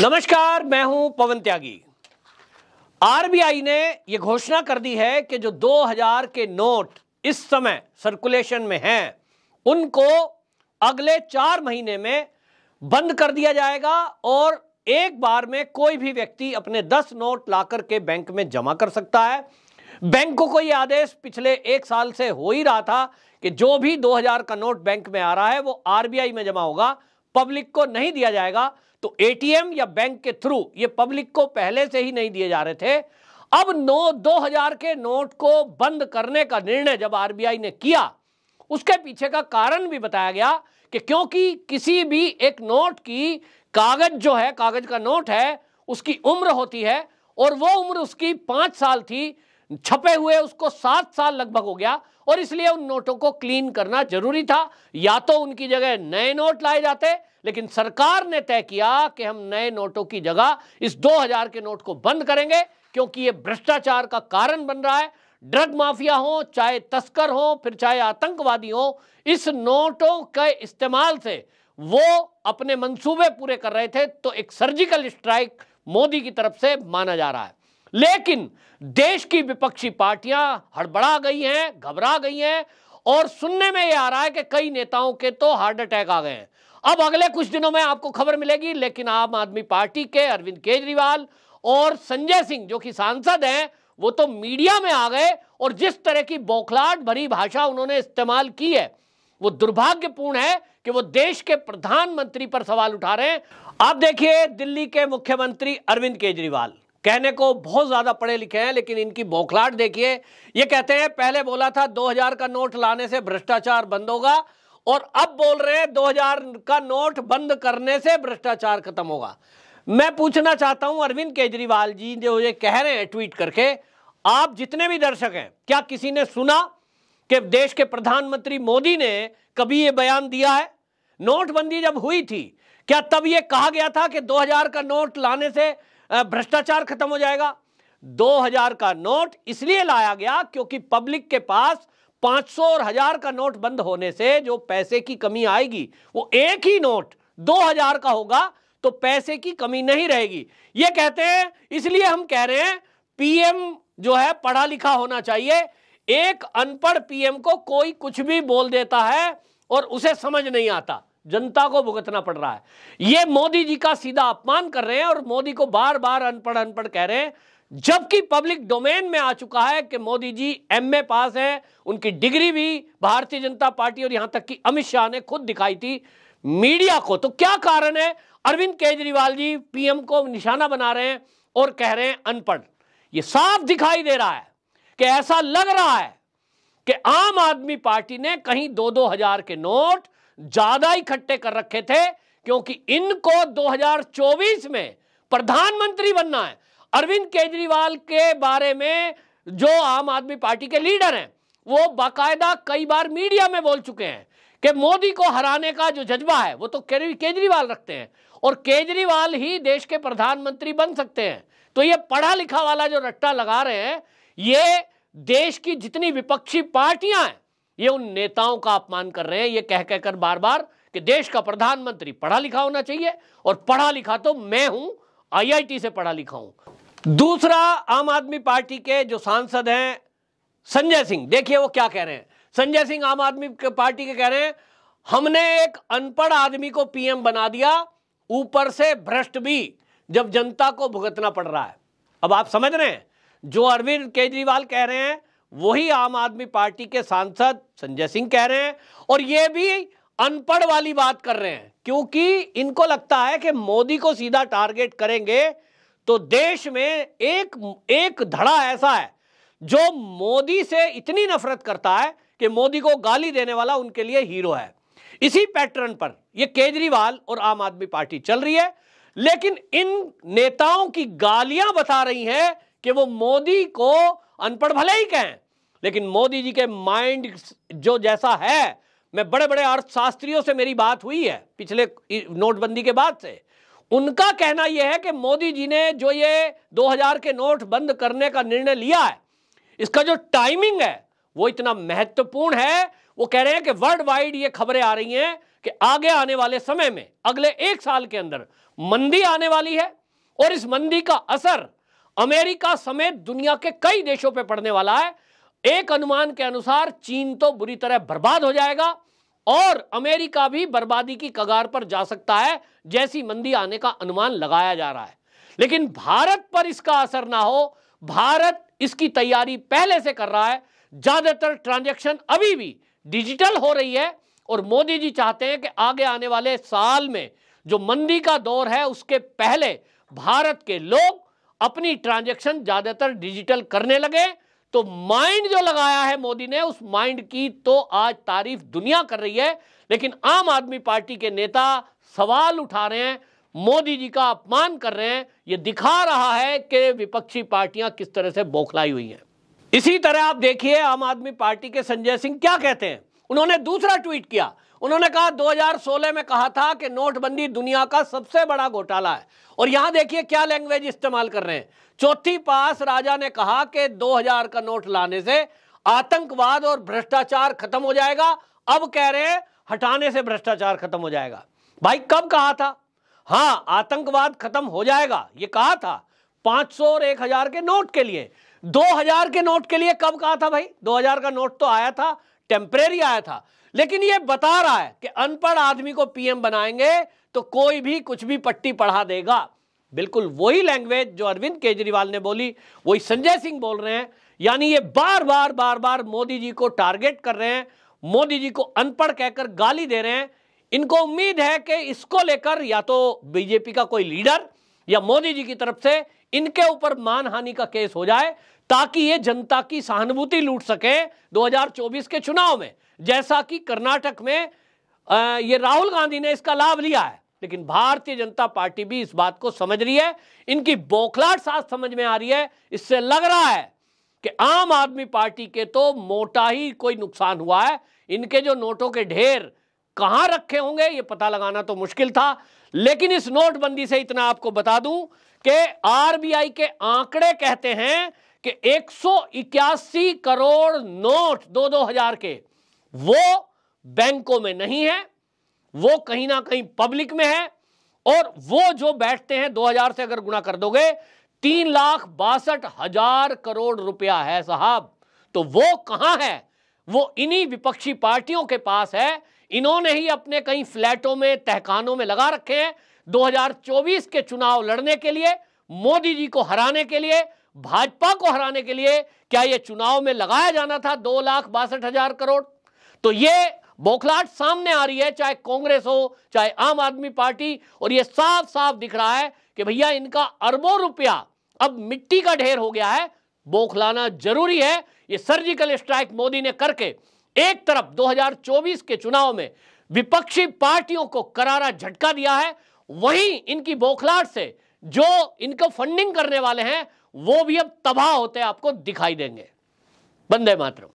नमस्कार मैं हूं पवन त्यागी आरबीआई ने यह घोषणा कर दी है कि जो 2000 के नोट इस समय सर्कुलेशन में हैं उनको अगले चार महीने में बंद कर दिया जाएगा और एक बार में कोई भी व्यक्ति अपने 10 नोट लाकर के बैंक में जमा कर सकता है बैंकों को यह आदेश पिछले एक साल से हो ही रहा था कि जो भी 2000 का नोट बैंक में आ रहा है वो आरबीआई में जमा होगा पब्लिक को नहीं दिया जाएगा तो एटीएम या बैंक के थ्रू ये पब्लिक को पहले से ही नहीं दिए जा रहे थे अब नौ दो हजार के नोट को बंद करने का निर्णय जब आरबीआई ने किया उसके पीछे का कारण भी बताया गया कि क्योंकि किसी भी एक नोट की कागज जो है कागज का नोट है उसकी उम्र होती है और वो उम्र उसकी पांच साल थी छपे हुए उसको सात साल लगभग हो गया और इसलिए उन नोटों को क्लीन करना जरूरी था या तो उनकी जगह नए नोट लाए जाते लेकिन सरकार ने तय किया कि हम नए नोटों की जगह इस 2000 के नोट को बंद करेंगे क्योंकि ये भ्रष्टाचार का कारण बन रहा है ड्रग माफिया हो चाहे तस्कर हो फिर चाहे आतंकवादी हो इस नोटों के इस्तेमाल से वो अपने मंसूबे पूरे कर रहे थे तो एक सर्जिकल स्ट्राइक मोदी की तरफ से माना जा रहा है लेकिन देश की विपक्षी पार्टियां हड़बड़ा गई हैं घबरा गई हैं और सुनने में यह आ रहा है कि कई नेताओं के तो हार्ट अटैक आ गए हैं अब अगले कुछ दिनों में आपको खबर मिलेगी लेकिन आम आदमी पार्टी के अरविंद केजरीवाल और संजय सिंह जो कि सांसद हैं वो तो मीडिया में आ गए और जिस तरह की बौखलाट भरी भाषा उन्होंने इस्तेमाल की है वो दुर्भाग्यपूर्ण है कि वो देश के प्रधानमंत्री पर सवाल उठा रहे हैं आप देखिए दिल्ली के मुख्यमंत्री अरविंद केजरीवाल कहने को बहुत ज्यादा पढ़े लिखे हैं लेकिन इनकी बौखलाट देखिए ये कहते हैं पहले बोला था 2000 का नोट लाने से भ्रष्टाचार बंद होगा और अब बोल रहे हैं 2000 का नोट बंद करने से भ्रष्टाचार खत्म होगा मैं पूछना चाहता हूं अरविंद केजरीवाल जी जो ये कह रहे हैं ट्वीट करके आप जितने भी दर्शक हैं क्या किसी ने सुना कि देश के प्रधानमंत्री मोदी ने कभी ये बयान दिया है नोटबंदी जब हुई थी क्या तब ये कहा गया था कि 2000 का नोट लाने से भ्रष्टाचार खत्म हो जाएगा 2000 का नोट इसलिए लाया गया क्योंकि पब्लिक के पास सौ और हजार का नोट बंद होने से जो पैसे की कमी आएगी वो एक ही नोट दो हजार का होगा तो पैसे की कमी नहीं रहेगी ये कहते हैं इसलिए हम कह रहे हैं पीएम जो है पढ़ा लिखा होना चाहिए एक अनपढ़ पीएम को कोई कुछ भी बोल देता है और उसे समझ नहीं आता जनता को भुगतना पड़ रहा है ये मोदी जी का सीधा अपमान कर रहे हैं और मोदी को बार बार अनपढ़ अनपढ़ कह रहे हैं जबकि पब्लिक डोमेन में आ चुका है कि मोदी जी एमए पास हैं उनकी डिग्री भी भारतीय जनता पार्टी और यहां तक कि अमित शाह ने खुद दिखाई थी मीडिया को तो क्या कारण है अरविंद केजरीवाल जी पीएम को निशाना बना रहे हैं और कह रहे हैं अनपढ़ ये साफ दिखाई दे रहा है कि ऐसा लग रहा है कि आम आदमी पार्टी ने कहीं दो दो हजार के नोट ज्यादा इकट्ठे कर रखे थे क्योंकि इनको 2024 में प्रधानमंत्री बनना है अरविंद केजरीवाल के बारे में जो आम आदमी पार्टी के लीडर हैं वो बाकायदा कई बार मीडिया में बोल चुके हैं कि मोदी को हराने का जो जज्बा है वो तो केजरीवाल रखते हैं और केजरीवाल ही देश के प्रधानमंत्री बन सकते हैं तो ये पढ़ा लिखा वाला जो रट्टा लगा रहे हैं ये देश की जितनी विपक्षी पार्टियां हैं ये उन नेताओं का अपमान कर रहे हैं ये कह कहकर बार बार कि देश का प्रधानमंत्री पढ़ा लिखा होना चाहिए और पढ़ा लिखा तो मैं हूं आईआईटी से पढ़ा लिखा हूं दूसरा आम आदमी पार्टी के जो सांसद हैं संजय सिंह देखिए वो क्या कह रहे हैं संजय सिंह आम आदमी पार्टी के कह रहे हैं हमने एक अनपढ़ आदमी को पीएम बना दिया ऊपर से भ्रष्ट भी जब जनता को भुगतना पड़ रहा है अब आप समझ रहे हैं जो अरविंद केजरीवाल कह रहे हैं वही आम आदमी पार्टी के सांसद संजय सिंह कह रहे हैं और ये भी अनपढ़ वाली बात कर रहे हैं क्योंकि इनको लगता है कि मोदी को सीधा टारगेट करेंगे तो देश में एक एक धड़ा ऐसा है जो मोदी से इतनी नफरत करता है कि मोदी को गाली देने वाला उनके लिए हीरो है इसी पैटर्न पर यह केजरीवाल और आम आदमी पार्टी चल रही है लेकिन इन नेताओं की गालियां बता रही हैं कि वो मोदी को अनपढ़ भले ही कहें लेकिन मोदी जी के माइंड जो जैसा है मैं बड़े बड़े अर्थशास्त्रियों से मेरी बात हुई है पिछले नोटबंदी के बाद से उनका कहना यह है कि मोदी जी ने जो ये 2000 के नोट बंद करने का निर्णय लिया है इसका जो टाइमिंग है वो इतना महत्वपूर्ण है वो कह रहे हैं कि वर्ल्ड वाइड ये खबरें आ रही हैं कि आगे आने वाले समय में अगले एक साल के अंदर मंदी आने वाली है और इस मंदी का असर अमेरिका समेत दुनिया के कई देशों पर पड़ने वाला है एक अनुमान के अनुसार चीन तो बुरी तरह बर्बाद हो जाएगा और अमेरिका भी बर्बादी की कगार पर जा सकता है जैसी मंदी आने का अनुमान लगाया जा रहा है लेकिन भारत पर इसका असर ना हो भारत इसकी तैयारी पहले से कर रहा है ज़्यादातर ट्रांजैक्शन अभी भी डिजिटल हो रही है और मोदी जी चाहते हैं कि आगे आने वाले साल में जो मंदी का दौर है उसके पहले भारत के लोग अपनी ट्रांजेक्शन ज़्यादातर डिजिटल करने लगे तो माइंड जो लगाया है मोदी ने उस माइंड की तो आज तारीफ दुनिया कर रही है लेकिन आम आदमी पार्टी के नेता सवाल उठा रहे हैं मोदी जी का अपमान कर रहे हैं यह दिखा रहा है कि विपक्षी पार्टियां किस तरह से बौखलाई हुई हैं इसी तरह आप देखिए आम आदमी पार्टी के संजय सिंह क्या कहते हैं उन्होंने दूसरा ट्वीट किया उन्होंने कहा 2016 में कहा था कि नोटबंदी दुनिया का सबसे बड़ा घोटाला है और यहां देखिए क्या लैंग्वेज इस्तेमाल कर रहे हैं चौथी पास राजा ने कहा कि 2000 का नोट लाने से आतंकवाद और भ्रष्टाचार खत्म हो जाएगा अब कह रहे हैं हटाने से भ्रष्टाचार खत्म हो जाएगा भाई कब कहा था हाँ आतंकवाद खत्म हो जाएगा ये कहा था पांच और एक के नोट के लिए दो के नोट के लिए कब कहा था भाई दो का नोट तो आया था टेम्परेरी आया था लेकिन यह बता रहा है कि अनपढ़ आदमी को पीएम बनाएंगे तो कोई भी कुछ भी पट्टी पढ़ा देगा बिल्कुल वही लैंग्वेज जो अरविंद केजरीवाल ने बोली वही संजय सिंह बोल रहे हैं यानी ये बार बार बार बार मोदी जी को टारगेट कर रहे हैं मोदी जी को अनपढ़ कहकर गाली दे रहे हैं इनको उम्मीद है कि इसको लेकर या तो बीजेपी का कोई लीडर या मोदी जी की तरफ से इनके ऊपर मानहानि का केस हो जाए ताकि ये जनता की सहानुभूति लूट सके 2024 के चुनाव में जैसा कि कर्नाटक में ये राहुल गांधी ने इसका लाभ लिया है लेकिन भारतीय जनता पार्टी भी इस बात को समझ रही है इनकी बौखलाट साथ समझ में आ रही है इससे लग रहा है कि आम आदमी पार्टी के तो मोटा ही कोई नुकसान हुआ है इनके जो नोटों के ढेर कहां रखे होंगे ये पता लगाना तो मुश्किल था लेकिन इस नोटबंदी से इतना आपको बता दूं कि आरबीआई के आंकड़े कहते हैं कि एक करोड़ नोट दो दो हजार के वो बैंकों में नहीं है वो कहीं ना कहीं पब्लिक में है और वो जो बैठते हैं 2000 से अगर गुना कर दोगे तीन लाख बासठ हजार करोड़ रुपया है साहब तो वो कहां है वो इन्हीं विपक्षी पार्टियों के पास है इन्होंने ही अपने कई फ्लैटों में तहखानों में लगा रखे हैं 2024 के चुनाव लड़ने के लिए मोदी जी को हराने के लिए भाजपा को हराने के लिए क्या यह चुनाव में लगाया जाना था दो लाख बासठ हजार करोड़ तो ये बौखलाहट सामने आ रही है चाहे कांग्रेस हो चाहे आम आदमी पार्टी और ये साफ साफ दिख रहा है कि भैया इनका अरबों रुपया अब मिट्टी का ढेर हो गया है बौखलाना जरूरी है ये सर्जिकल स्ट्राइक मोदी ने करके एक तरफ 2024 के चुनाव में विपक्षी पार्टियों को करारा झटका दिया है वहीं इनकी बौखलाहट से जो इनको फंडिंग करने वाले हैं वो भी अब तबाह होते आपको दिखाई देंगे बंदे मातरम